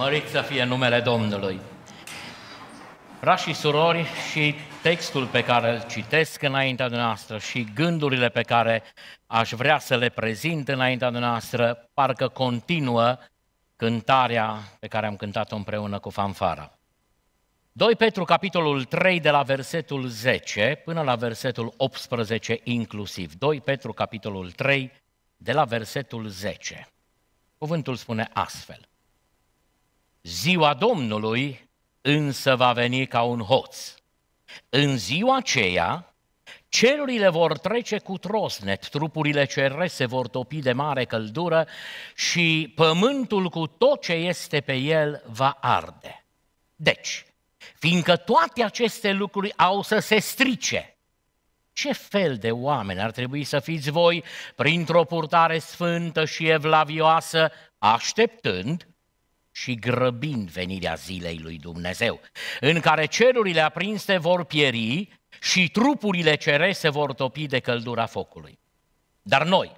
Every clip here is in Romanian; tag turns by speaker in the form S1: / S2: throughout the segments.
S1: Mărit să fie numele Domnului! Frați și surori, și textul pe care îl citesc înaintea noastră și gândurile pe care aș vrea să le prezint înaintea noastră, parcă continuă cântarea pe care am cântat-o împreună cu fanfara. 2 Petru, capitolul 3, de la versetul 10 până la versetul 18 inclusiv. 2 Petru, capitolul 3, de la versetul 10. Cuvântul spune astfel. Ziua Domnului însă va veni ca un hoț. În ziua aceea, cerurile vor trece cu trosnet, trupurile cerești se vor topi de mare căldură și pământul cu tot ce este pe el va arde. Deci, fiindcă toate aceste lucruri au să se strice, ce fel de oameni ar trebui să fiți voi printr-o purtare sfântă și evlavioasă, așteptând și grăbind venirea zilei lui Dumnezeu, în care cerurile aprinse vor pieri și trupurile cerese vor topi de căldura focului. Dar noi,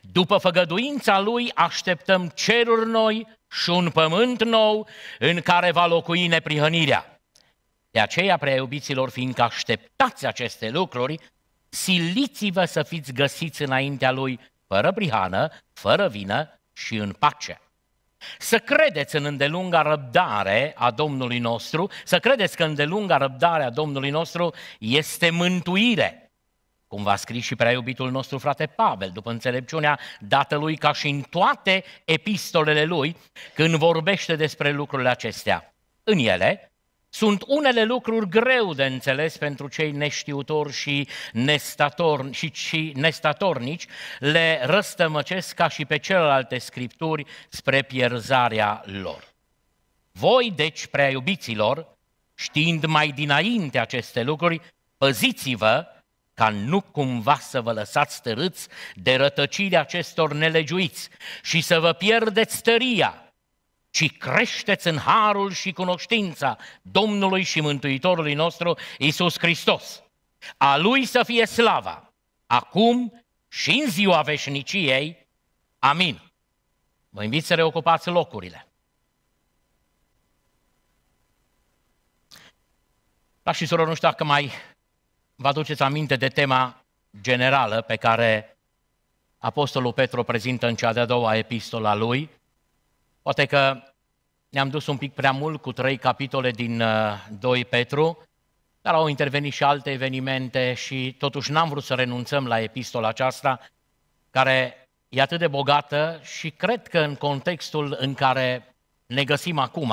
S1: după făgăduința lui, așteptăm ceruri noi și un pământ nou în care va locui neprihănirea. De aceea, prea iubiților, fiindcă așteptați aceste lucruri, siliți-vă să fiți găsiți înaintea lui fără prihană, fără vină și în pace să credeți în îndelunga răbdare a Domnului nostru, să credeți că îndelunga răbdare a Domnului nostru este mântuire. Cum va scris și prea iubitul nostru frate Pavel, după înțelepciunea dată lui ca și în toate epistolele lui, când vorbește despre lucrurile acestea. În ele, sunt unele lucruri greu de înțeles pentru cei neștiutori și, nestatorni, și, și nestatornici, le răstămăcesc ca și pe celelalte scripturi spre pierzarea lor. Voi, deci, prea iubiților, știind mai dinainte aceste lucruri, păziți-vă ca nu cumva să vă lăsați stărâți de rătăcirea acestor nelegiuiți și să vă pierdeți tăria, ci creșteți în harul și cunoștința Domnului și Mântuitorului nostru Isus Hristos. A Lui să fie slava, acum și în ziua veșniciei. Amin. Vă invit să reocupați locurile. Da și soror, nu știu dacă mai vă aduceți aminte de tema generală pe care Apostolul Petru prezintă în cea de-a doua epistola lui, Poate că ne-am dus un pic prea mult cu trei capitole din 2 uh, Petru, dar au intervenit și alte evenimente și totuși n-am vrut să renunțăm la epistola aceasta, care e atât de bogată și cred că în contextul în care ne găsim acum,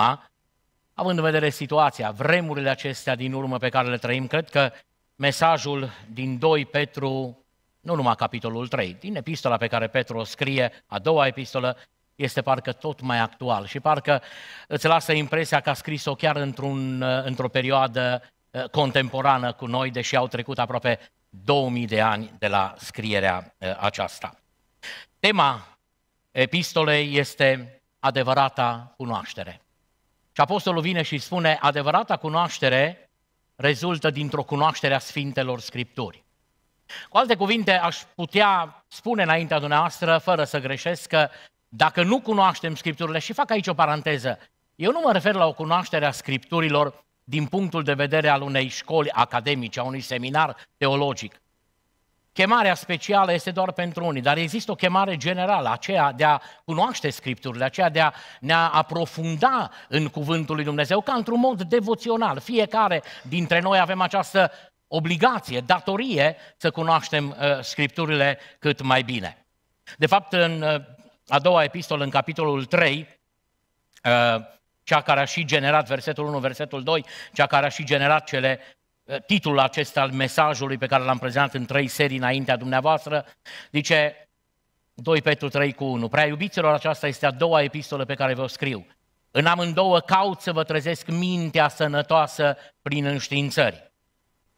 S1: având în vedere situația, vremurile acestea din urmă pe care le trăim, cred că mesajul din 2 Petru, nu numai capitolul 3, din epistola pe care Petru o scrie, a doua epistolă, este parcă tot mai actual și parcă îți lasă impresia că a scris-o chiar într-un, uh, într-o perioadă uh, contemporană cu noi, deși au trecut aproape 2000 de ani de la scrierea uh, aceasta. Tema epistolei este adevărata cunoaștere. Și apostolul vine și spune, adevărata cunoaștere rezultă dintr-o cunoaștere a Sfintelor Scripturi. Cu alte cuvinte, aș putea spune înaintea dumneavoastră, fără să greșesc, că dacă nu cunoaștem Scripturile, și fac aici o paranteză, eu nu mă refer la o cunoaștere a Scripturilor din punctul de vedere al unei școli academice, a unui seminar teologic. Chemarea specială este doar pentru unii, dar există o chemare generală, aceea de a cunoaște Scripturile, aceea de a ne aprofunda în Cuvântul lui Dumnezeu, ca într-un mod devoțional. Fiecare dintre noi avem această obligație, datorie să cunoaștem uh, Scripturile cât mai bine. De fapt, în uh, a doua epistolă, în capitolul 3, uh, cea care a și generat versetul 1, versetul 2, cea care a și generat cele uh, titlul acesta al mesajului pe care l-am prezentat în trei serii înaintea dumneavoastră, zice 2 Petru 3 cu 1. Prea iubiților, aceasta este a doua epistolă pe care vă scriu. În amândouă caut să vă trezesc mintea sănătoasă prin înștiințări.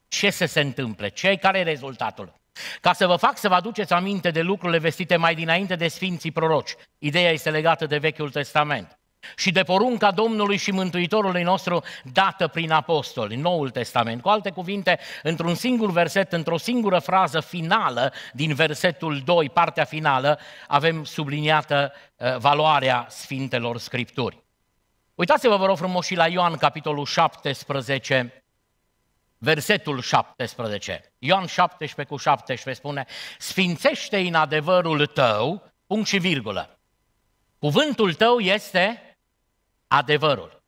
S1: Ce să se întâmple? Ce, care e rezultatul? Ca să vă fac să vă aduceți aminte de lucrurile vestite mai dinainte de Sfinții Proroci. Ideea este legată de Vechiul Testament și de porunca Domnului și Mântuitorului nostru dată prin apostoli, Noul Testament. Cu alte cuvinte, într-un singur verset, într-o singură frază finală din versetul 2, partea finală, avem subliniată eh, valoarea Sfintelor Scripturi. Uitați-vă, vă rog frumos, și la Ioan, capitolul 17, versetul 17. Ioan 17 cu 17 spune, sfințește în adevărul tău, punct și virgulă. Cuvântul tău este adevărul.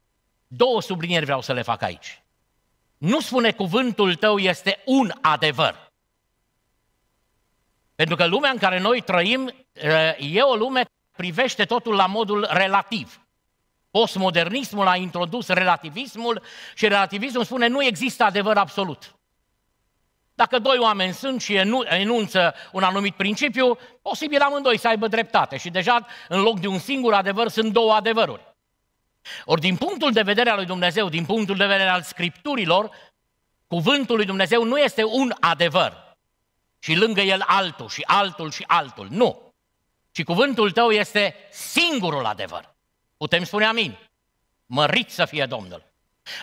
S1: Două sublinieri vreau să le fac aici. Nu spune cuvântul tău este un adevăr. Pentru că lumea în care noi trăim e o lume care privește totul la modul relativ. Postmodernismul a introdus relativismul și relativismul spune nu există adevăr absolut. Dacă doi oameni sunt și enunță un anumit principiu, posibil amândoi să aibă dreptate și deja în loc de un singur adevăr sunt două adevăruri. Ori din punctul de vedere al lui Dumnezeu, din punctul de vedere al Scripturilor, cuvântul lui Dumnezeu nu este un adevăr și lângă el altul și altul și altul, nu. Și cuvântul tău este singurul adevăr. Putem spune amin. Mărit să fie Domnul.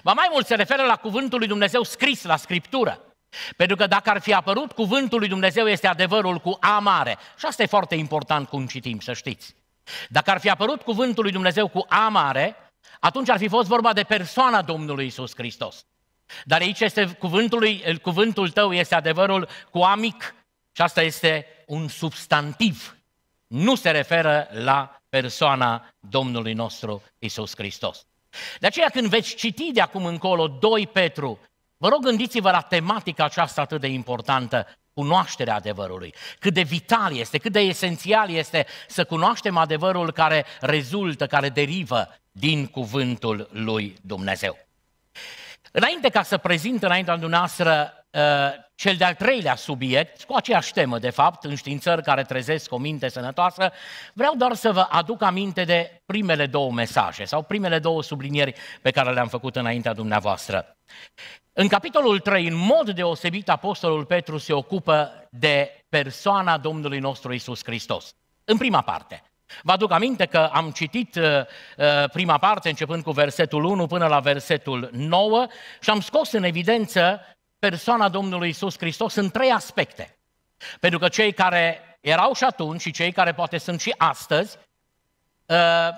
S1: Ba mai mult se referă la cuvântul lui Dumnezeu scris la Scriptură. Pentru că dacă ar fi apărut cuvântul lui Dumnezeu este adevărul cu A mare. Și asta e foarte important cum citim, să știți. Dacă ar fi apărut cuvântul lui Dumnezeu cu A mare, atunci ar fi fost vorba de persoana Domnului Isus Hristos. Dar aici este cuvântul, lui, cuvântul tău este adevărul cu A mic. Și asta este un substantiv. Nu se referă la persoana Domnului nostru Isus Hristos. De aceea când veți citi de acum încolo 2 Petru, vă rog gândiți-vă la tematica aceasta atât de importantă, cunoașterea adevărului, cât de vital este, cât de esențial este să cunoaștem adevărul care rezultă, care derivă din cuvântul lui Dumnezeu. Înainte ca să prezint înaintea dumneavoastră uh, cel de-al treilea subiect, cu aceeași temă de fapt, în științări care trezesc o minte sănătoasă, vreau doar să vă aduc aminte de primele două mesaje sau primele două sublinieri pe care le-am făcut înaintea dumneavoastră. În capitolul 3, în mod deosebit, Apostolul Petru se ocupă de persoana Domnului nostru Isus Hristos. În prima parte, Vă aduc aminte că am citit uh, uh, prima parte, începând cu versetul 1 până la versetul 9, și am scos în evidență persoana Domnului Isus Hristos în trei aspecte. Pentru că cei care erau și atunci și cei care poate sunt și astăzi, ă,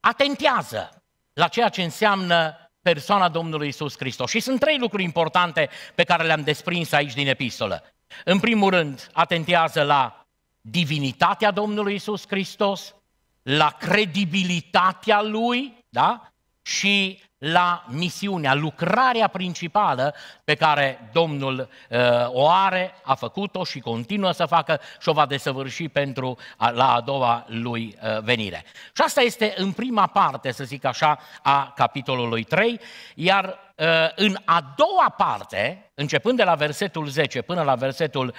S1: atentează la ceea ce înseamnă persoana Domnului Isus Hristos. Și sunt trei lucruri importante pe care le-am desprins aici din epistolă. În primul rând, atentează la divinitatea Domnului Isus Hristos, la credibilitatea Lui, da? și la misiunea, lucrarea principală pe care Domnul uh, o are, a făcut-o și continuă să facă și o va desăvârși pentru a, la a doua lui uh, venire. Și asta este în prima parte, să zic așa, a capitolului 3, iar uh, în a doua parte, începând de la versetul 10 până la versetul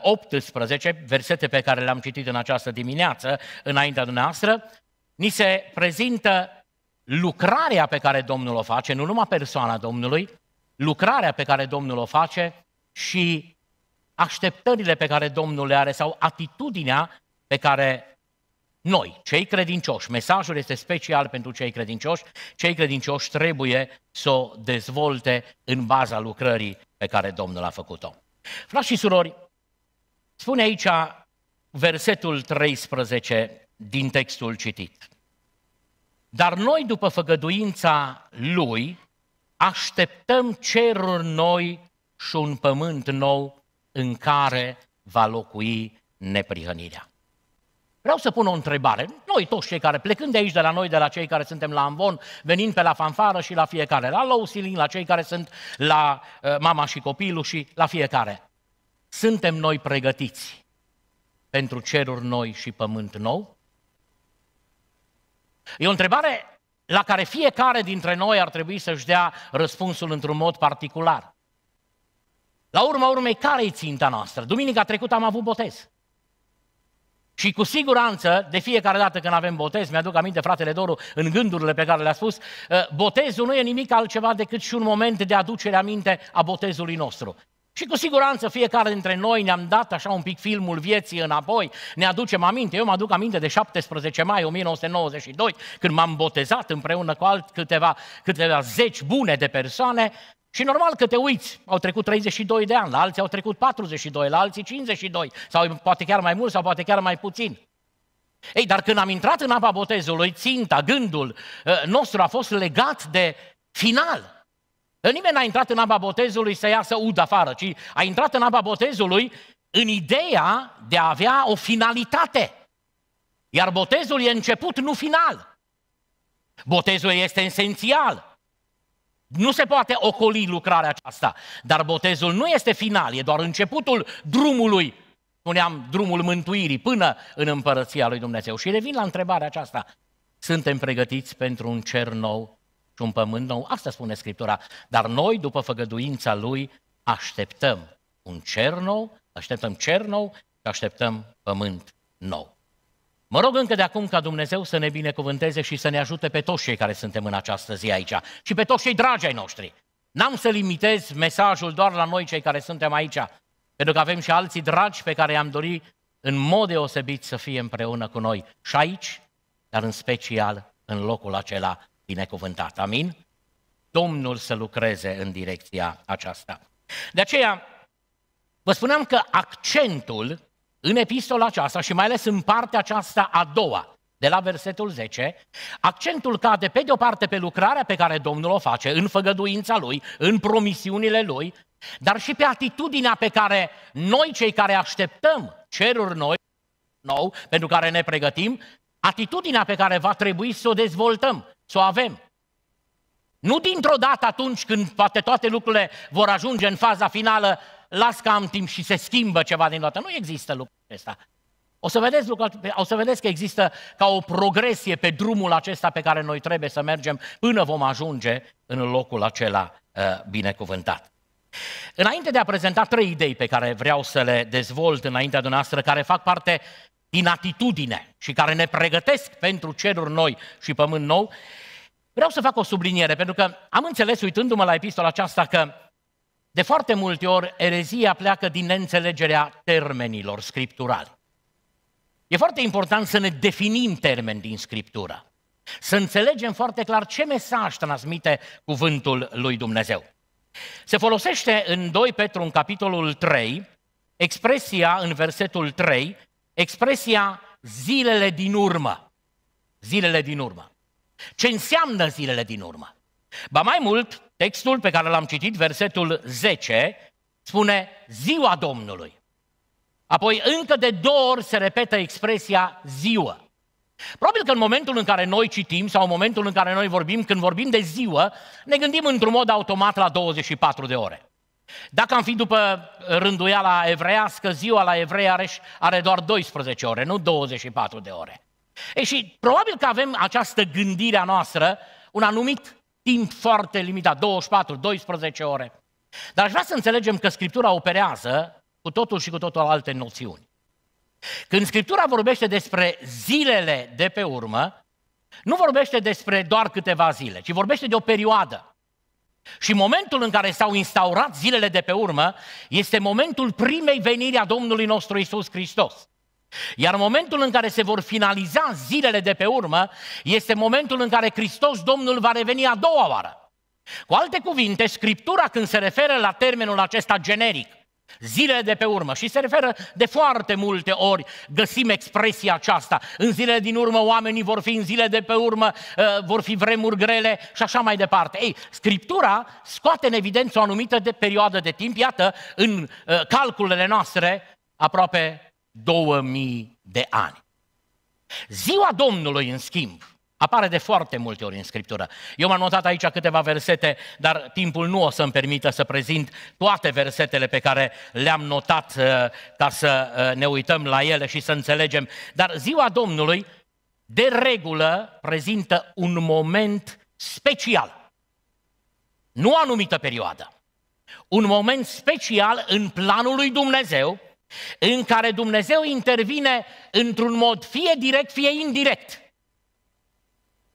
S1: 18, uh, versete pe care le-am citit în această dimineață, înaintea dumneavoastră, ni se prezintă lucrarea pe care Domnul o face, nu numai persoana Domnului, lucrarea pe care Domnul o face și așteptările pe care Domnul le are sau atitudinea pe care noi, cei credincioși, mesajul este special pentru cei credincioși, cei credincioși trebuie să o dezvolte în baza lucrării pe care Domnul a făcut-o. Frați și surori, spune aici versetul 13 din textul citit. Dar noi, după făgăduința Lui, așteptăm ceruri noi și un pământ nou în care va locui neprihănirea. Vreau să pun o întrebare. Noi toți cei care, plecând de aici, de la noi, de la cei care suntem la Amvon, venind pe la fanfară și la fiecare, la low ceiling, la cei care sunt la uh, mama și copilul și la fiecare, suntem noi pregătiți pentru ceruri noi și pământ nou? E o întrebare la care fiecare dintre noi ar trebui să-și dea răspunsul într-un mod particular. La urma urmei, care e ținta noastră? Duminica trecută am avut botez. Și cu siguranță, de fiecare dată când avem botez, mi-aduc aminte fratele Doru în gândurile pe care le-a spus, eh, botezul nu e nimic altceva decât și un moment de aducere aminte a botezului nostru. Și cu siguranță fiecare dintre noi ne-am dat așa un pic filmul vieții înapoi, ne aducem aminte. Eu mă aduc aminte de 17 mai 1992, când m-am botezat împreună cu alt câteva, câteva zeci bune de persoane și normal că te uiți, au trecut 32 de ani, la alții au trecut 42, la alții 52, sau poate chiar mai mult, sau poate chiar mai puțin. Ei, dar când am intrat în apa botezului, ținta, gândul ă, nostru a fost legat de final. Nimeni n-a intrat în apa botezului să iasă ud afară, ci a intrat în apa botezului în ideea de a avea o finalitate. Iar botezul e început, nu final. Botezul este esențial. Nu se poate ocoli lucrarea aceasta, dar botezul nu este final, e doar începutul drumului, spuneam, drumul mântuirii până în împărăția lui Dumnezeu. Și revin la întrebarea aceasta. Suntem pregătiți pentru un cer nou și un pământ nou. Asta spune Scriptura. Dar noi, după făgăduința Lui, așteptăm un cer nou, așteptăm cer nou și așteptăm pământ nou. Mă rog încă de acum ca Dumnezeu să ne binecuvânteze și să ne ajute pe toți cei care suntem în această zi aici și pe toți cei dragi ai noștri. N-am să limitez mesajul doar la noi cei care suntem aici, pentru că avem și alții dragi pe care i-am dorit în mod deosebit să fie împreună cu noi și aici, dar în special în locul acela binecuvântat. Amin? Domnul să lucreze în direcția aceasta. De aceea, vă spuneam că accentul în epistola aceasta și mai ales în partea aceasta a doua, de la versetul 10, accentul cade pe de o parte pe lucrarea pe care Domnul o face, în făgăduința Lui, în promisiunile Lui, dar și pe atitudinea pe care noi, cei care așteptăm ceruri noi, nou, pentru care ne pregătim, atitudinea pe care va trebui să o dezvoltăm. Să o avem. Nu dintr-o dată atunci când poate toate lucrurile vor ajunge în faza finală, las că am timp și se schimbă ceva din toată. Nu există lucrul acesta. O să, vedeți, lucrul, o să vedeți că există ca o progresie pe drumul acesta pe care noi trebuie să mergem până vom ajunge în locul acela uh, binecuvântat. Înainte de a prezenta trei idei pe care vreau să le dezvolt înaintea dumneavoastră, care fac parte atitudine și care ne pregătesc pentru ceruri noi și pământ nou, vreau să fac o subliniere, pentru că am înțeles, uitându-mă la epistola aceasta, că de foarte multe ori erezia pleacă din neînțelegerea termenilor scripturali. E foarte important să ne definim termeni din Scriptură. Să înțelegem foarte clar ce mesaj transmite cuvântul lui Dumnezeu. Se folosește în 2 Petru, în capitolul 3, expresia în versetul 3, expresia zilele din urmă. Zilele din urmă. Ce înseamnă zilele din urmă? Ba mai mult, textul pe care l-am citit, versetul 10, spune ziua Domnului. Apoi încă de două ori se repetă expresia ziua. Probabil că în momentul în care noi citim sau în momentul în care noi vorbim, când vorbim de ziua, ne gândim într-un mod automat la 24 de ore. Dacă am fi după rânduiala evreiască, ziua la evrei are, are doar 12 ore, nu 24 de ore. E și probabil că avem această gândire a noastră, un anumit timp foarte limitat, 24, 12 ore. Dar aș vrea să înțelegem că Scriptura operează cu totul și cu totul alte noțiuni. Când Scriptura vorbește despre zilele de pe urmă, nu vorbește despre doar câteva zile, ci vorbește de o perioadă. Și momentul în care s-au instaurat zilele de pe urmă este momentul primei veniri a Domnului nostru Isus Hristos. Iar momentul în care se vor finaliza zilele de pe urmă este momentul în care Hristos Domnul va reveni a doua oară. Cu alte cuvinte, Scriptura când se referă la termenul acesta generic, Zilele de pe urmă. Și se referă de foarte multe ori, găsim expresia aceasta. În zilele din urmă oamenii vor fi, în zile de pe urmă uh, vor fi vremuri grele și așa mai departe. Ei, Scriptura scoate în evidență o anumită de perioadă de timp, iată, în uh, calculele noastre, aproape 2000 de ani. Ziua Domnului, în schimb, Apare de foarte multe ori în Scriptură. Eu m-am notat aici câteva versete, dar timpul nu o să-mi permită să prezint toate versetele pe care le-am notat uh, ca să uh, ne uităm la ele și să înțelegem. Dar ziua Domnului, de regulă, prezintă un moment special. Nu o anumită perioadă. Un moment special în planul lui Dumnezeu, în care Dumnezeu intervine într-un mod fie direct, fie indirect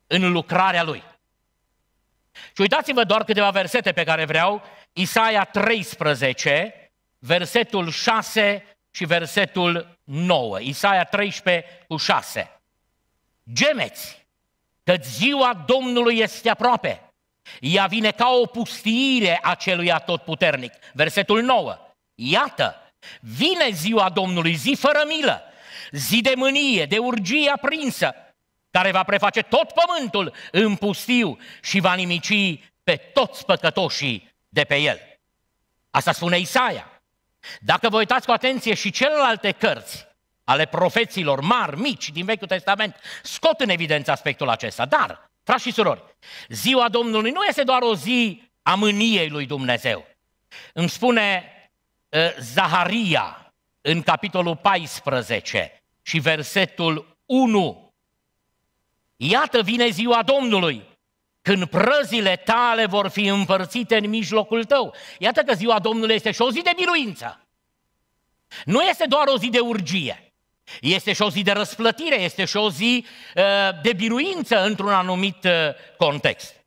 S1: în lucrarea lui. Și uitați-vă doar câteva versete pe care vreau, Isaia 13, versetul 6 și versetul 9. Isaia 13 cu 6. Gemeți, că ziua Domnului este aproape. Ea vine ca o pustiire a celui atotputernic. Versetul 9. Iată, vine ziua Domnului, zi fără milă, zi de mânie, de urgie aprinsă, care va preface tot pământul în pustiu și va nimici pe toți păcătoșii de pe el. Asta spune Isaia. Dacă vă uitați cu atenție și celelalte cărți ale profeților mari, mici din Vechiul Testament, scot în evidență aspectul acesta. Dar, frați și surori, ziua Domnului nu este doar o zi a mâniei lui Dumnezeu. Îmi spune uh, Zaharia în capitolul 14 și versetul 1 Iată vine ziua Domnului, când prăzile tale vor fi împărțite în mijlocul tău. Iată că ziua Domnului este și o zi de biruință. Nu este doar o zi de urgie. Este și o zi de răsplătire, este și o zi uh, de biruință într-un anumit uh, context.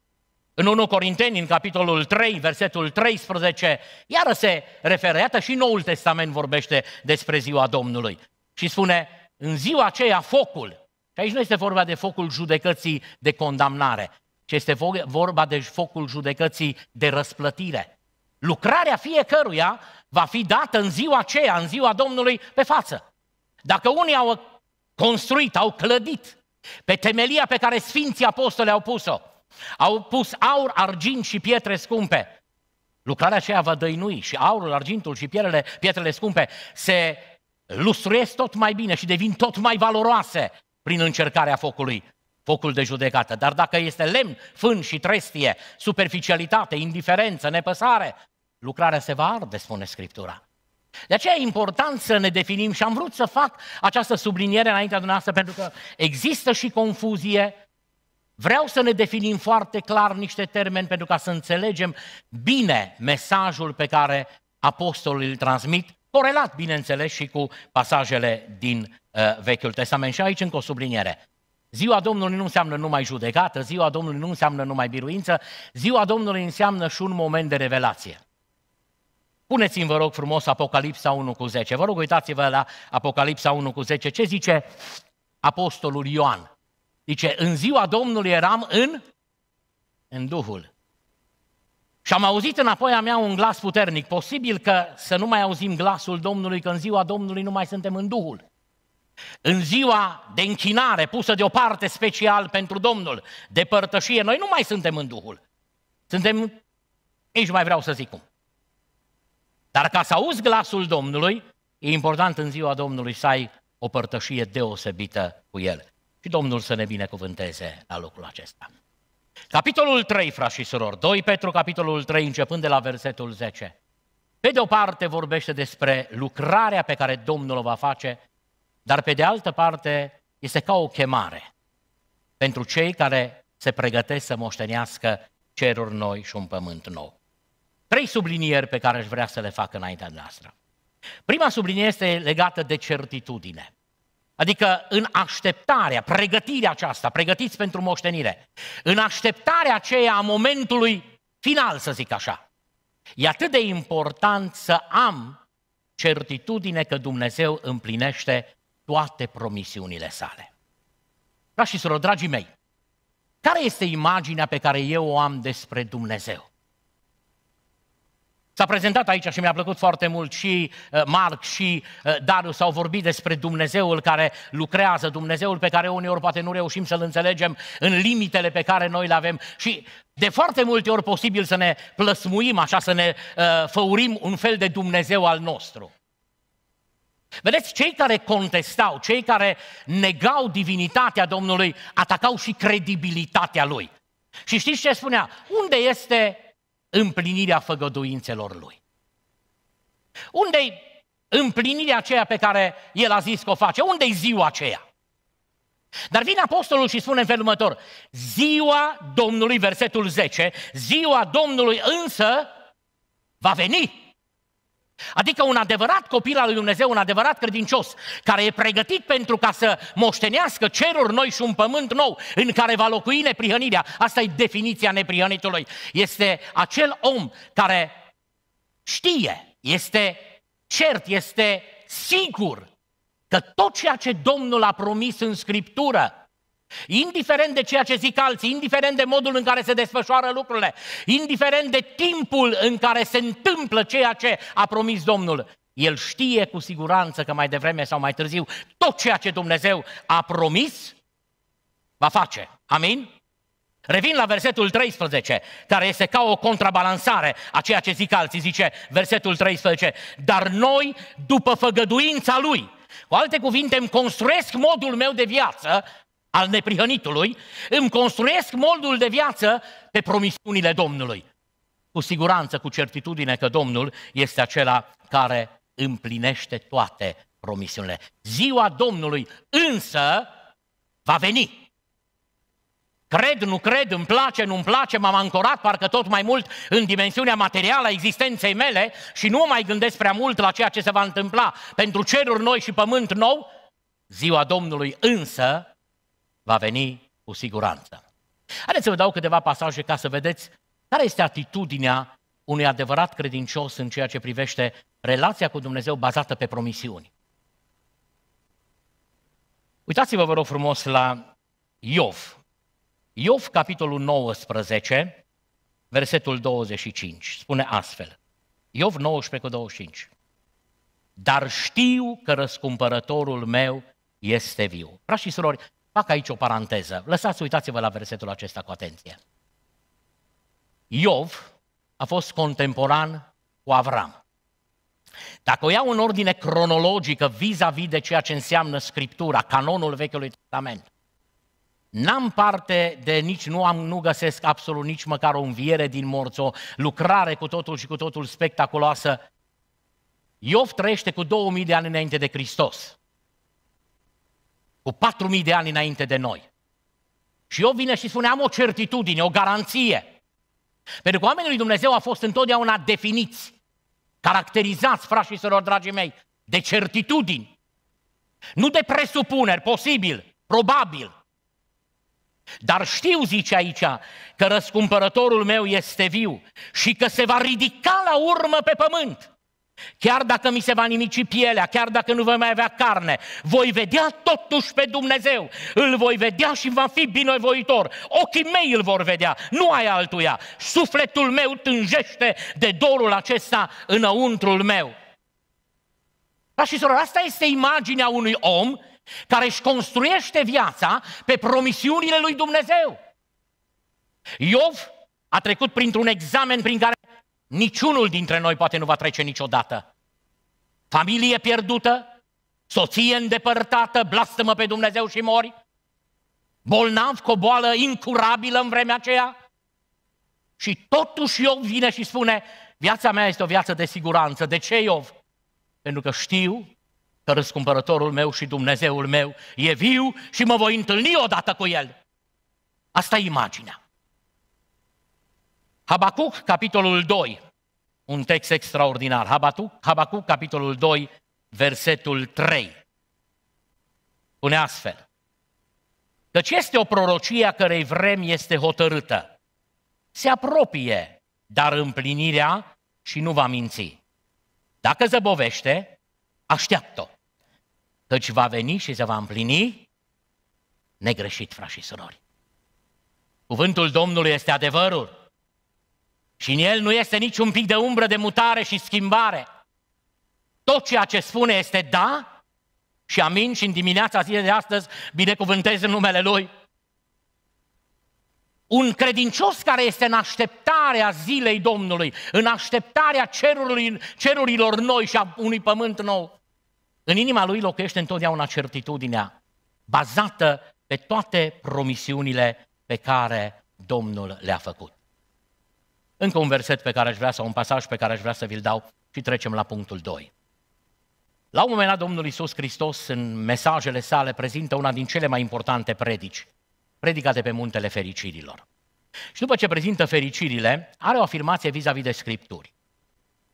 S1: În 1 Corinteni, în capitolul 3, versetul 13, iară se referă, iată și Noul Testament vorbește despre ziua Domnului. Și spune, în ziua aceea focul Că aici nu este vorba de focul judecății de condamnare, ci este vorba de focul judecății de răsplătire. Lucrarea fiecăruia va fi dată în ziua aceea, în ziua Domnului, pe față. Dacă unii au construit, au clădit pe temelia pe care Sfinții Apostoli au pus-o, au pus aur, argint și pietre scumpe, lucrarea aceea va dăinui și aurul, argintul și pietrele, pietrele scumpe se lustruiesc tot mai bine și devin tot mai valoroase prin încercarea focului, focul de judecată. Dar dacă este lemn, fân și trestie, superficialitate, indiferență, nepăsare, lucrarea se va arde, spune Scriptura. De aceea e important să ne definim și am vrut să fac această subliniere înaintea dumneavoastră pentru că există și confuzie. Vreau să ne definim foarte clar niște termeni pentru ca să înțelegem bine mesajul pe care apostolul îl transmit, corelat, bineînțeles, și cu pasajele din Uh, Vechiul Testament. Și aici încă o subliniere. Ziua Domnului nu înseamnă numai judecată, ziua Domnului nu înseamnă numai biruință, ziua Domnului înseamnă și un moment de revelație. Puneți-mi, vă rog frumos, Apocalipsa 1 cu 10. Vă rog, uitați-vă la Apocalipsa 1 cu 10. Ce zice Apostolul Ioan? Zice, în ziua Domnului eram în, în Duhul. Și am auzit înapoi a mea un glas puternic. Posibil că să nu mai auzim glasul Domnului, că în ziua Domnului nu mai suntem în Duhul. În ziua de închinare pusă deoparte special pentru Domnul, de părtășie, noi nu mai suntem în Duhul. Suntem, nici mai vreau să zic cum. Dar ca să auzi glasul Domnului, e important în ziua Domnului să ai o părtășie deosebită cu El. Și Domnul să ne binecuvânteze la locul acesta. Capitolul 3, frați și surori, 2 Petru, capitolul 3, începând de la versetul 10. Pe de o parte vorbește despre lucrarea pe care Domnul o va face dar pe de altă parte, este ca o chemare pentru cei care se pregătesc să moștenească ceruri noi și un pământ nou. Trei sublinieri pe care aș vrea să le fac înaintea noastră. Prima subliniere este legată de certitudine. Adică în așteptarea, pregătirea aceasta, pregătiți pentru moștenire, în așteptarea aceea a momentului final, să zic așa, e atât de important să am certitudine că Dumnezeu împlinește toate promisiunile sale. Ca și sură, dragii mei, care este imaginea pe care eu o am despre Dumnezeu? S-a prezentat aici și mi-a plăcut foarte mult și uh, Marc și uh, Darius au vorbit despre Dumnezeul care lucrează, Dumnezeul pe care uneori poate nu reușim să-L înțelegem în limitele pe care noi le avem și de foarte multe ori posibil să ne plăsmuim așa, să ne uh, făurim un fel de Dumnezeu al nostru. Vedeți, cei care contestau, cei care negau divinitatea Domnului, atacau și credibilitatea lui. Și știți ce spunea? Unde este împlinirea făgăduințelor lui? unde e împlinirea aceea pe care el a zis că o face? unde e ziua aceea? Dar vine apostolul și spune în felul următor, ziua Domnului, versetul 10, ziua Domnului însă va veni Adică un adevărat copil al lui Dumnezeu, un adevărat credincios, care e pregătit pentru ca să moștenească ceruri noi și un pământ nou în care va locui neprihănirea. Asta e definiția neprihănitului. Este acel om care știe, este cert, este sigur că tot ceea ce Domnul a promis în Scriptură Indiferent de ceea ce zic alții, indiferent de modul în care se desfășoară lucrurile, indiferent de timpul în care se întâmplă ceea ce a promis Domnul, el știe cu siguranță că mai devreme sau mai târziu tot ceea ce Dumnezeu a promis va face. Amin? Revin la versetul 13, care este ca o contrabalansare a ceea ce zic alții, zice versetul 13, dar noi, după făgăduința Lui, cu alte cuvinte, îmi construiesc modul meu de viață al neprihănitului, îmi construiesc modul de viață pe promisiunile Domnului. Cu siguranță, cu certitudine că Domnul este acela care împlinește toate promisiunile. Ziua Domnului însă va veni. Cred, nu cred, îmi place, nu-mi place, m-am ancorat parcă tot mai mult în dimensiunea materială a existenței mele și nu mai gândesc prea mult la ceea ce se va întâmpla pentru ceruri noi și pământ nou. Ziua Domnului însă va veni cu siguranță. Haideți să vă dau câteva pasaje ca să vedeți care este atitudinea unui adevărat credincios în ceea ce privește relația cu Dumnezeu bazată pe promisiuni. Uitați-vă, vă rog frumos, la Iov. Iov, capitolul 19, versetul 25, spune astfel. Iov 19 cu 25. Dar știu că răscumpărătorul meu este viu. Frați și surori, Fac aici o paranteză. Lăsați, uitați-vă la versetul acesta cu atenție. Iov a fost contemporan cu Avram. Dacă o iau în ordine cronologică vis-a-vis de ceea ce înseamnă Scriptura, canonul Vechiului Testament, N-am parte de nici, nu, am, nu găsesc absolut nici măcar o înviere din morți, o lucrare cu totul și cu totul spectaculoasă. Iov trăiește cu 2000 de ani înainte de Hristos cu 4.000 de ani înainte de noi. Și eu vine și spune, am o certitudine, o garanție. Pentru că oamenii lui Dumnezeu au fost întotdeauna definiți, caracterizați, frașii și soror dragii mei, de certitudini. Nu de presupuneri, posibil, probabil. Dar știu, zice aici, că răscumpărătorul meu este viu și că se va ridica la urmă pe pământ. Chiar dacă mi se va nimici pielea, chiar dacă nu voi mai avea carne, voi vedea totuși pe Dumnezeu. Îl voi vedea și va fi binevoitor. Ochii mei îl vor vedea, nu ai altuia. Sufletul meu tânjește de dorul acesta înăuntrul meu. Dar și soror, asta este imaginea unui om care își construiește viața pe promisiunile lui Dumnezeu. Iov a trecut printr-un examen prin care Niciunul dintre noi poate nu va trece niciodată. Familie pierdută, soție îndepărtată, blastămă pe Dumnezeu și mori, bolnav cu o boală incurabilă în vremea aceea. Și totuși Iov vine și spune, viața mea este o viață de siguranță. De ce Iov? Pentru că știu că răscumpărătorul meu și Dumnezeul meu e viu și mă voi întâlni odată cu el. Asta e imaginea. Habacuc, capitolul 2, un text extraordinar. Habacuc, Habacuc capitolul 2, versetul 3. Spune astfel. Căci este o prorocie a cărei vrem este hotărâtă. Se apropie, dar împlinirea și nu va minți. Dacă zăbovește, așteaptă-o. Căci va veni și se va împlini negreșit, frați și surori. Cuvântul Domnului este adevărul. Și în el nu este niciun pic de umbră de mutare și schimbare. Tot ceea ce spune este da și amin și în dimineața zilei de astăzi binecuvântez în numele Lui. Un credincios care este în așteptarea zilei Domnului, în așteptarea cerului, cerurilor noi și a unui pământ nou, în inima lui locuiește întotdeauna certitudinea bazată pe toate promisiunile pe care Domnul le-a făcut. Încă un verset pe care aș vrea, sau un pasaj pe care aș vrea să vi-l dau și trecem la punctul 2. La un moment dat, Domnul Iisus Hristos, în mesajele sale, prezintă una din cele mai importante predici, predica de pe muntele fericirilor. Și după ce prezintă fericirile, are o afirmație vis-a-vis de Scripturi.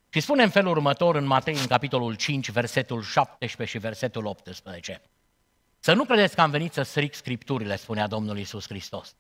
S1: Și spune în felul următor în Matei, în capitolul 5, versetul 17 și versetul 18. Să nu credeți că am venit să stric Scripturile, spunea Domnul Iisus Hristos.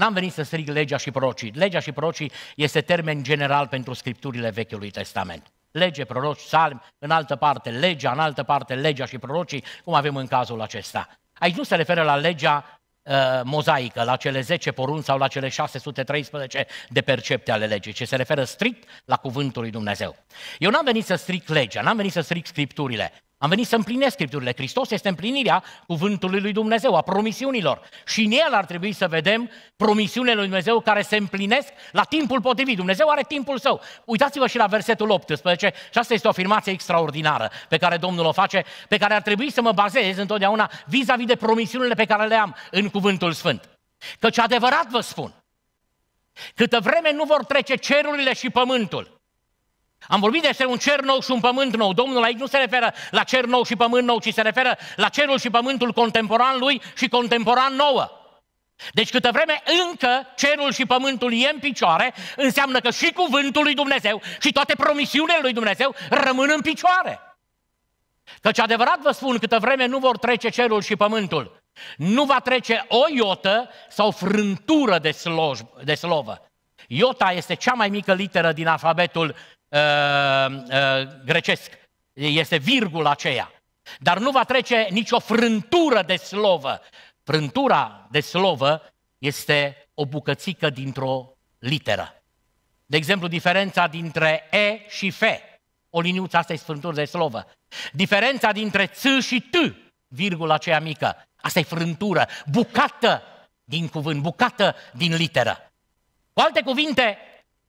S1: N-am venit să strig legea și prorocii. Legea și prorocii este termen general pentru scripturile Vechiului Testament. Lege, proroci, salm. în altă parte legea, în altă parte legea și prorocii, cum avem în cazul acesta. Aici nu se referă la legea uh, mozaică, la cele 10 porunci sau la cele 613 de percepte ale legii, ci se referă strict la cuvântul lui Dumnezeu. Eu n-am venit să stric legea, n-am venit să stric scripturile, am venit să împlinesc Scripturile. Hristos este împlinirea cuvântului lui Dumnezeu, a promisiunilor. Și în el ar trebui să vedem promisiunile lui Dumnezeu care se împlinesc la timpul potrivit. Dumnezeu are timpul său. Uitați-vă și la versetul 18 și asta este o afirmație extraordinară pe care Domnul o face, pe care ar trebui să mă bazez întotdeauna vis-a-vis de promisiunile pe care le am în cuvântul sfânt. Căci adevărat vă spun, câtă vreme nu vor trece cerurile și pământul, am vorbit despre un cer nou și un pământ nou. Domnul aici nu se referă la cer nou și pământ nou, ci se referă la cerul și pământul contemporan lui și contemporan nouă. Deci câtă vreme încă cerul și pământul e în picioare, înseamnă că și cuvântul lui Dumnezeu și toate promisiunile lui Dumnezeu rămân în picioare. Căci adevărat vă spun, câtă vreme nu vor trece cerul și pământul, nu va trece o iotă sau frântură de, sloj, de slovă. Iota este cea mai mică literă din alfabetul uh, uh, grecesc, este virgula aceea. Dar nu va trece nicio frântură de slovă. Frântura de slovă este o bucățică dintr-o literă. De exemplu, diferența dintre E și F. O liniuță, asta e frântură de slovă. Diferența dintre C și T, virgula aceea mică. Asta e frântură, bucată din cuvânt, bucată din literă. Cu alte cuvinte,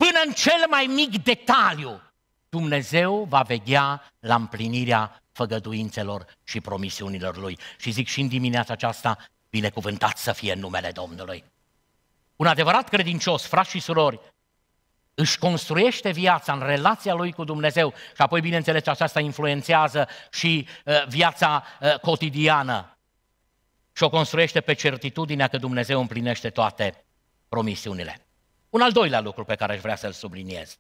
S1: Până în cel mai mic detaliu, Dumnezeu va veghea la împlinirea făgăduințelor și promisiunilor Lui. Și zic și în dimineața aceasta, binecuvântat să fie în numele Domnului. Un adevărat credincios, frați și surori, își construiește viața în relația lui cu Dumnezeu și apoi, bineînțeles, aceasta influențează și uh, viața uh, cotidiană și o construiește pe certitudinea că Dumnezeu împlinește toate promisiunile. Un al doilea lucru pe care aș vrea să-l subliniez.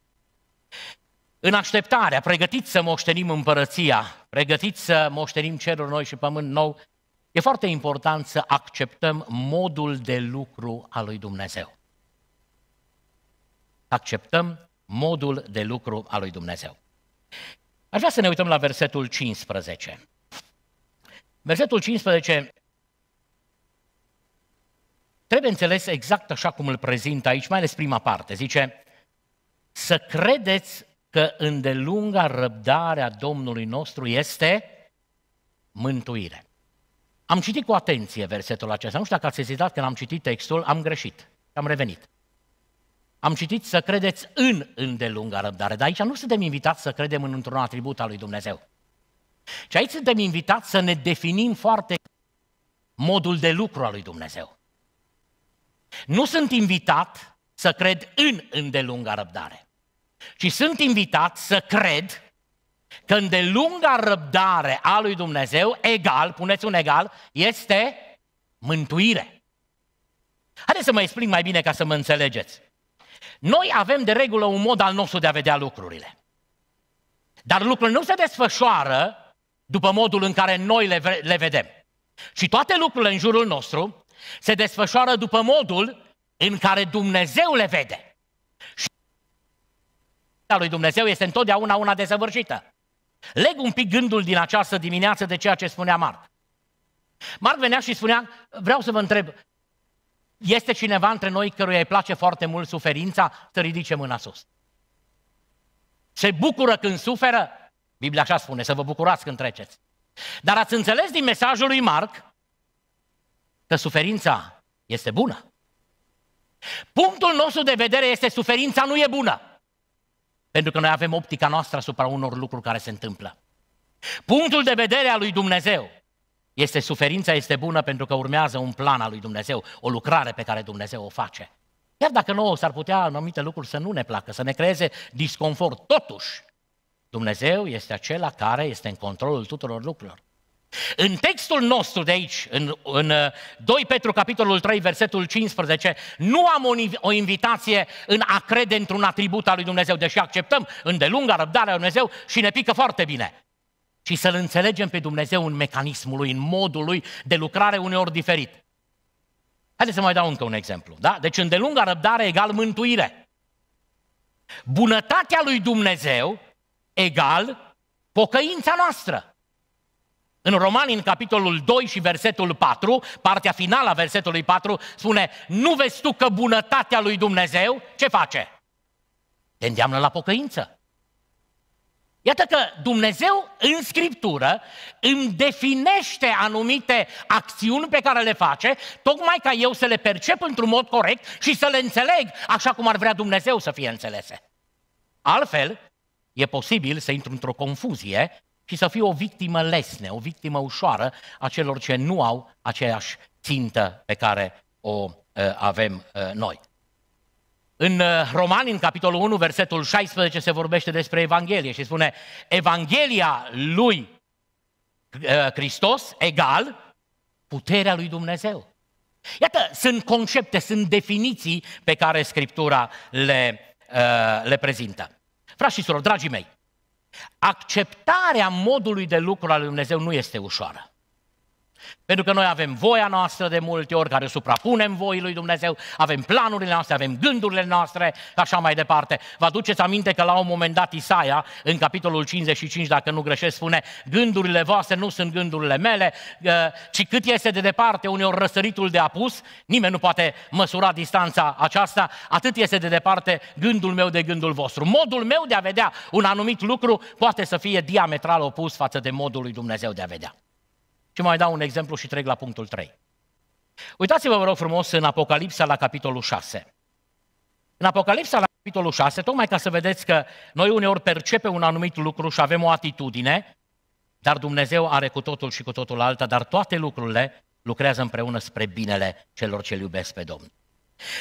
S1: În așteptarea, pregătiți să moștenim împărăția, pregătiți să moștenim cerul noi și pământ nou, e foarte important să acceptăm modul de lucru al lui Dumnezeu. Acceptăm modul de lucru al lui Dumnezeu. Aș vrea să ne uităm la versetul 15. Versetul 15 trebuie înțeles exact așa cum îl prezint aici, mai ales prima parte. Zice, să credeți că îndelunga răbdarea Domnului nostru este mântuire. Am citit cu atenție versetul acesta. Nu știu dacă ați ezitat când am citit textul, am greșit. Am revenit. Am citit să credeți în îndelunga răbdare, dar aici nu suntem invitați să credem în într-un atribut al lui Dumnezeu. Și aici suntem invitați să ne definim foarte modul de lucru al lui Dumnezeu. Nu sunt invitat să cred în îndelunga răbdare, ci sunt invitat să cred că îndelunga răbdare a lui Dumnezeu, egal, puneți un egal, este mântuire. Haideți să mă explic mai bine ca să mă înțelegeți. Noi avem de regulă un mod al nostru de a vedea lucrurile. Dar lucrurile nu se desfășoară după modul în care noi le, le vedem. Și toate lucrurile în jurul nostru se desfășoară după modul în care Dumnezeu le vede. Și lui Dumnezeu este întotdeauna una dezăvârșită. Leg un pic gândul din această dimineață de ceea ce spunea Marc. Marc venea și spunea, vreau să vă întreb, este cineva între noi căruia îi place foarte mult suferința? Să ridice mâna sus. Se bucură când suferă? Biblia așa spune, să vă bucurați când treceți. Dar ați înțeles din mesajul lui Marc că suferința este bună. Punctul nostru de vedere este suferința nu e bună. Pentru că noi avem optica noastră asupra unor lucruri care se întâmplă. Punctul de vedere al lui Dumnezeu este suferința este bună pentru că urmează un plan al lui Dumnezeu, o lucrare pe care Dumnezeu o face. Chiar dacă nouă s-ar putea anumite lucruri să nu ne placă, să ne creeze disconfort, totuși Dumnezeu este acela care este în controlul tuturor lucrurilor. În textul nostru de aici, în, în 2 uh, Petru, capitolul 3, versetul 15, nu am o, o invitație în a crede într-un atribut al lui Dumnezeu, deși acceptăm îndelunga răbdarea lui Dumnezeu și ne pică foarte bine Și să-L înțelegem pe Dumnezeu în mecanismul lui, în modul lui de lucrare uneori diferit. Haideți să mai dau încă un exemplu. Da? Deci îndelunga răbdare egal mântuire. Bunătatea lui Dumnezeu egal pocăința noastră. În Romani, în capitolul 2 și versetul 4, partea finală a versetului 4, spune Nu vezi tu că bunătatea lui Dumnezeu ce face? Te îndeamnă la pocăință. Iată că Dumnezeu în Scriptură îmi definește anumite acțiuni pe care le face, tocmai ca eu să le percep într-un mod corect și să le înțeleg așa cum ar vrea Dumnezeu să fie înțelese. Altfel, e posibil să intru într-o confuzie și să fie o victimă lesne, o victimă ușoară a celor ce nu au aceeași țintă pe care o uh, avem uh, noi. În uh, Romani, în capitolul 1, versetul 16, se vorbește despre Evanghelie și spune Evanghelia lui Hristos egal puterea lui Dumnezeu. Iată, sunt concepte, sunt definiții pe care Scriptura le, le prezintă. Frați și surori, dragii mei, Acceptarea modului de lucru al lui Dumnezeu nu este ușoară. Pentru că noi avem voia noastră de multe ori, care suprapunem voii lui Dumnezeu, avem planurile noastre, avem gândurile noastre, așa mai departe. Vă aduceți aminte că la un moment dat Isaia, în capitolul 55, dacă nu greșesc, spune gândurile voastre nu sunt gândurile mele, ă, ci cât este de departe uneori răsăritul de apus, nimeni nu poate măsura distanța aceasta, atât este de departe gândul meu de gândul vostru. Modul meu de a vedea un anumit lucru poate să fie diametral opus față de modul lui Dumnezeu de a vedea. Și mai dau un exemplu și trec la punctul 3. Uitați-vă, vă rog frumos, în Apocalipsa la capitolul 6. În Apocalipsa la capitolul 6, tocmai ca să vedeți că noi uneori percepe un anumit lucru și avem o atitudine, dar Dumnezeu are cu totul și cu totul alta, dar toate lucrurile lucrează împreună spre binele celor ce iubesc pe Domnul.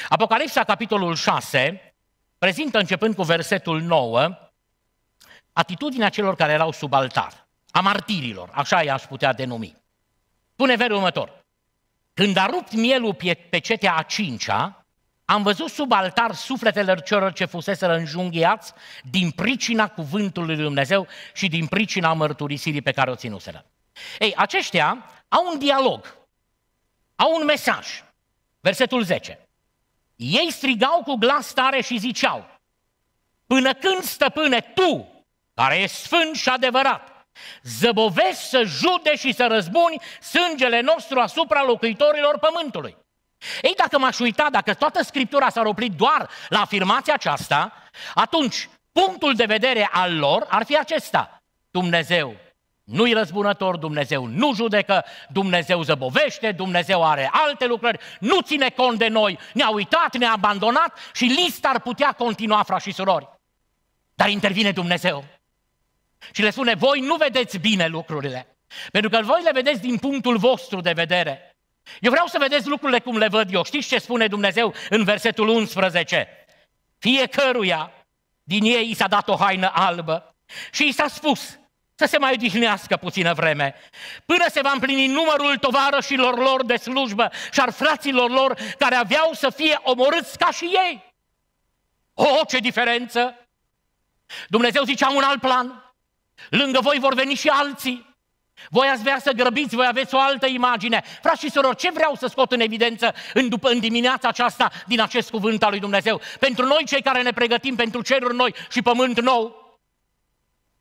S1: Apocalipsa, capitolul 6, prezintă începând cu versetul 9, atitudinea celor care erau sub altar, a martirilor, așa i-aș putea denumi. Spune verul următor. Când a rupt mielul pe cetea a cincea, am văzut sub altar sufletele celor ce fusese înjunghiați din pricina cuvântului lui Dumnezeu și din pricina mărturisirii pe care o ținuseră. Ei, aceștia au un dialog, au un mesaj. Versetul 10. Ei strigau cu glas tare și ziceau, până când, stăpâne, tu, care ești sfânt și adevărat, zăbovesc să jude și să răzbuni sângele nostru asupra locuitorilor pământului. Ei, dacă m-aș uita, dacă toată Scriptura s-ar opri doar la afirmația aceasta, atunci punctul de vedere al lor ar fi acesta. Dumnezeu nu-i răzbunător, Dumnezeu nu judecă, Dumnezeu zăbovește, Dumnezeu are alte lucrări, nu ține cont de noi, ne-a uitat, ne-a abandonat și lista ar putea continua, frași și surori. Dar intervine Dumnezeu. Și le spune, voi nu vedeți bine lucrurile, pentru că voi le vedeți din punctul vostru de vedere. Eu vreau să vedeți lucrurile cum le văd eu. Știți ce spune Dumnezeu în versetul 11? Fiecăruia din ei i s-a dat o haină albă și i s-a spus să se mai odihnească puțină vreme, până se va împlini numărul tovarășilor lor de slujbă și ar fraților lor care aveau să fie omorâți ca și ei. O, oh, ce diferență! Dumnezeu am un alt plan. Lângă voi vor veni și alții. Voi ați vrea să grăbiți, voi aveți o altă imagine. Frați și surori, ce vreau să scot în evidență în, după, în dimineața aceasta din acest cuvânt al lui Dumnezeu? Pentru noi, cei care ne pregătim pentru ceruri noi și pământ nou,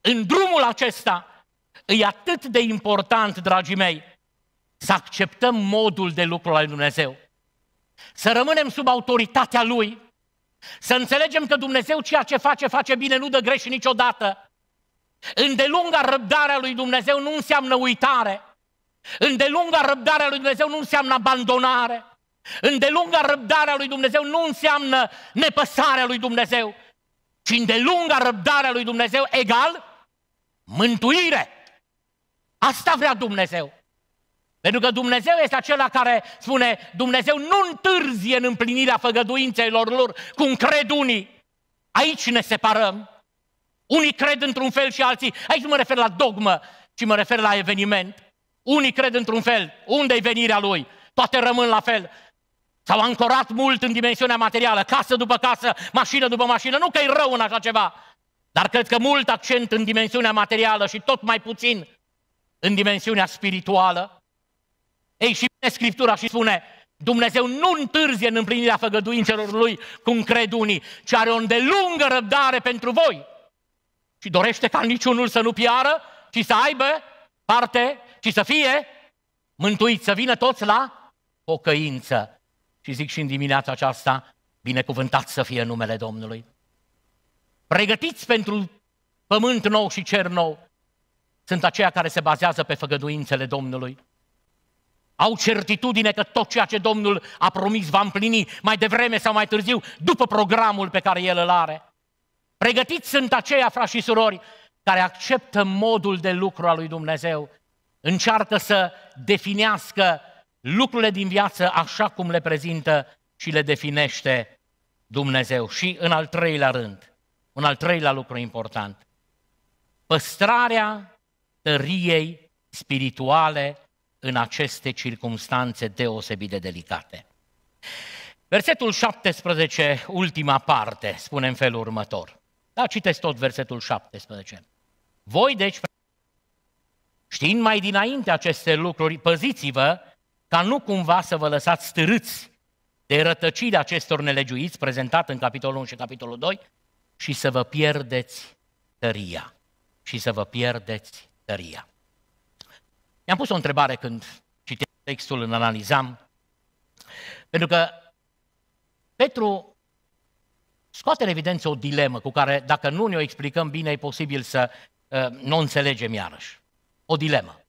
S1: în drumul acesta e atât de important, dragii mei, să acceptăm modul de lucru al lui Dumnezeu. Să rămânem sub autoritatea Lui, să înțelegem că Dumnezeu ceea ce face, face bine, nu dă greș niciodată. Îndelunga răbdarea lui Dumnezeu nu înseamnă uitare. Îndelunga răbdarea lui Dumnezeu nu înseamnă abandonare. Îndelunga răbdarea lui Dumnezeu nu înseamnă nepăsarea lui Dumnezeu, Și îndelunga răbdarea lui Dumnezeu egal mântuire. Asta vrea Dumnezeu. Pentru că Dumnezeu este acela care spune, Dumnezeu nu întârzie în împlinirea făgăduințelor lor, cum cred unii. Aici ne separăm. Unii cred într-un fel și alții. Aici nu mă refer la dogmă, ci mă refer la eveniment. Unii cred într-un fel. unde e venirea lui? Toate rămân la fel. S-au ancorat mult în dimensiunea materială, casă după casă, mașină după mașină. Nu că e rău în așa ceva, dar cred că mult accent în dimensiunea materială și tot mai puțin în dimensiunea spirituală. Ei, și vine Scriptura și spune, Dumnezeu nu întârzie în împlinirea făgăduințelor Lui, cum cred unii, ci are o îndelungă răbdare pentru voi, și dorește ca niciunul să nu piară, ci să aibă parte, ci să fie mântuit, să vină toți la pocăință. Și zic și în dimineața aceasta, binecuvântat să fie numele Domnului. Pregătiți pentru pământ nou și cer nou sunt aceia care se bazează pe făgăduințele Domnului. Au certitudine că tot ceea ce Domnul a promis va împlini mai devreme sau mai târziu, după programul pe care El îl are. Pregătiți sunt aceia, frați și surori, care acceptă modul de lucru al lui Dumnezeu, încearcă să definească lucrurile din viață așa cum le prezintă și le definește Dumnezeu. Și în al treilea rând, un al treilea lucru important, păstrarea tăriei spirituale în aceste circunstanțe deosebit de delicate. Versetul 17, ultima parte, spune în felul următor. Da, citeți tot versetul 17. Voi, deci, știind mai dinainte aceste lucruri, păziți-vă ca nu cumva să vă lăsați stârâți de rătăcirea acestor nelegiuiți prezentat în capitolul 1 și capitolul 2 și să vă pierdeți tăria. Și să vă pierdeți tăria. Mi-am pus o întrebare când citeam textul, îl analizam, pentru că Petru scoate în evidență o dilemă cu care, dacă nu ne-o explicăm bine, e posibil să uh, nu înțelegem iarăși. O dilemă.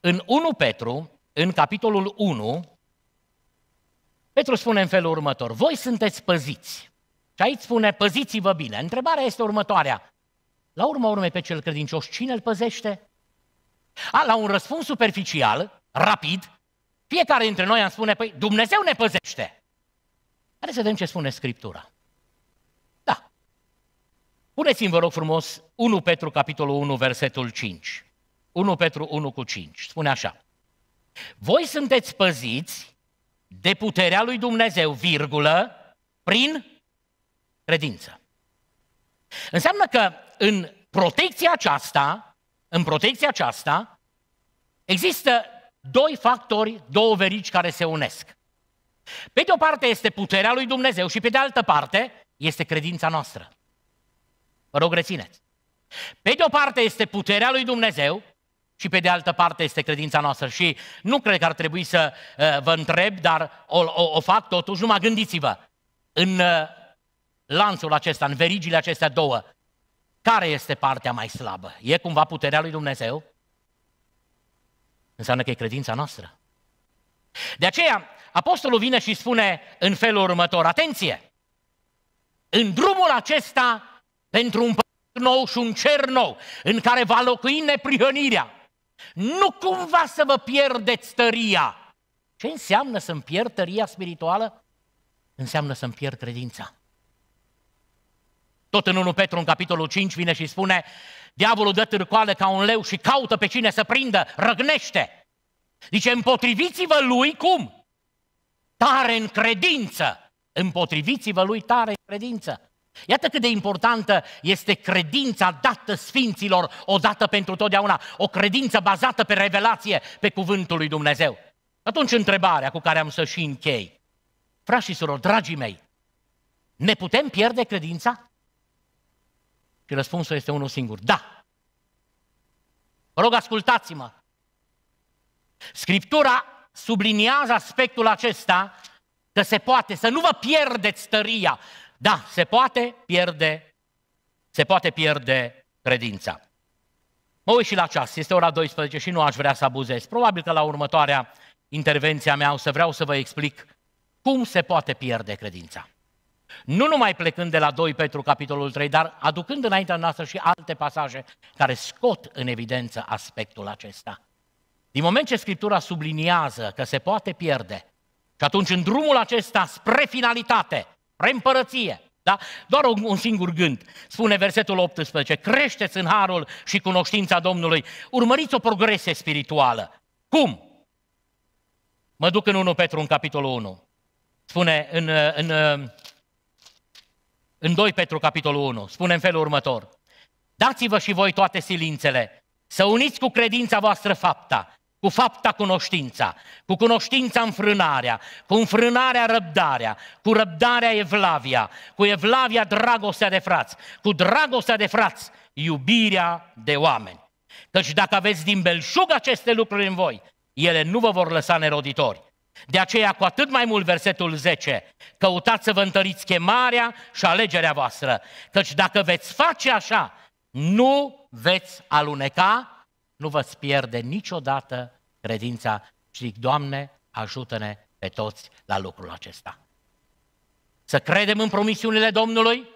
S1: În 1 Petru, în capitolul 1, Petru spune în felul următor, voi sunteți păziți. Și aici spune, păziți-vă bine. Întrebarea este următoarea. La urma urmei pe cel credincios, cine îl păzește? A, la un răspuns superficial, rapid, fiecare dintre noi am spune, păi Dumnezeu ne păzește. Haideți să vedem ce spune Scriptura. Puneți-mi, vă rog frumos, 1 Petru, capitolul 1, versetul 5. 1 Petru 1 cu 5. Spune așa. Voi sunteți păziți de puterea lui Dumnezeu, virgulă, prin credință. Înseamnă că în protecția aceasta, în protecția aceasta, există doi factori, două verici care se unesc. Pe de o parte este puterea lui Dumnezeu și pe de altă parte este credința noastră. Vă rog, rețineți. Pe de o parte este puterea lui Dumnezeu și pe de altă parte este credința noastră. Și nu cred că ar trebui să uh, vă întreb, dar o, o, o fac totuși, numai gândiți-vă. În uh, lanțul acesta, în verigile acestea două, care este partea mai slabă? E cumva puterea lui Dumnezeu? Înseamnă că e credința noastră. De aceea, apostolul vine și spune în felul următor, atenție, în drumul acesta pentru un pământ nou și un cer nou, în care va locui neprihănirea. Nu cumva să vă pierdeți tăria. Ce înseamnă să-mi pierd tăria spirituală? Înseamnă să-mi pierd credința. Tot în 1 Petru, în capitolul 5, vine și spune Diavolul dă târcoale ca un leu și caută pe cine să prindă, răgnește. Dice, împotriviți-vă lui cum? Tare în credință. Împotriviți-vă lui tare în credință. Iată cât de importantă este credința dată sfinților odată pentru totdeauna, o credință bazată pe revelație, pe cuvântul lui Dumnezeu. Atunci întrebarea cu care am să și închei. Frați și surori, dragii mei, ne putem pierde credința? Și răspunsul este unul singur, da. Vă rog, ascultați-mă. Scriptura subliniază aspectul acesta că se poate să nu vă pierdeți tăria, da, se poate pierde, se poate pierde credința. Mă uit și la ceas, este ora 12 și nu aș vrea să abuzez. Probabil că la următoarea intervenția mea o să vreau să vă explic cum se poate pierde credința. Nu numai plecând de la 2 Petru, capitolul 3, dar aducând înaintea noastră și alte pasaje care scot în evidență aspectul acesta. Din moment ce Scriptura subliniază că se poate pierde, și atunci în drumul acesta spre finalitate, preîmpărăție. Da? Doar un, un singur gând. Spune versetul 18. Creșteți în harul și cunoștința Domnului. Urmăriți o progresie spirituală. Cum? Mă duc în 1 Petru, în capitolul 1. Spune în, în, în 2 Petru, capitolul 1. Spune în felul următor. Dați-vă și voi toate silințele, să uniți cu credința voastră fapta, cu fapta cunoștința, cu cunoștința înfrânarea, cu înfrânarea răbdarea, cu răbdarea evlavia, cu evlavia dragostea de frați, cu dragostea de frați iubirea de oameni. Căci dacă aveți din belșug aceste lucruri în voi, ele nu vă vor lăsa neroditori. De aceea, cu atât mai mult versetul 10, căutați să vă întăriți chemarea și alegerea voastră, căci dacă veți face așa, nu veți aluneca nu vă pierde niciodată credința și zic, Doamne, ajută-ne pe toți la lucrul acesta. Să credem în promisiunile Domnului,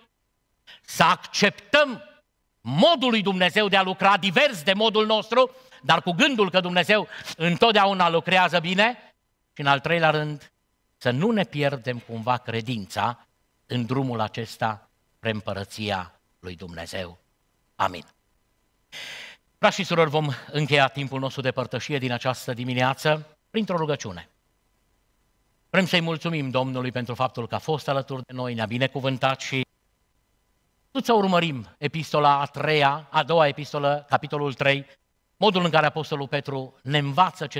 S1: să acceptăm modul lui Dumnezeu de a lucra divers de modul nostru, dar cu gândul că Dumnezeu întotdeauna lucrează bine și în al treilea rând să nu ne pierdem cumva credința în drumul acesta spre împărăția lui Dumnezeu. Amin. Frați și surori, vom încheia timpul nostru de părtășie din această dimineață printr-o rugăciune. Vrem să-i mulțumim Domnului pentru faptul că a fost alături de noi, ne-a binecuvântat și tot să urmărim epistola a treia, a doua epistolă, capitolul 3, modul în care Apostolul Petru ne învață ce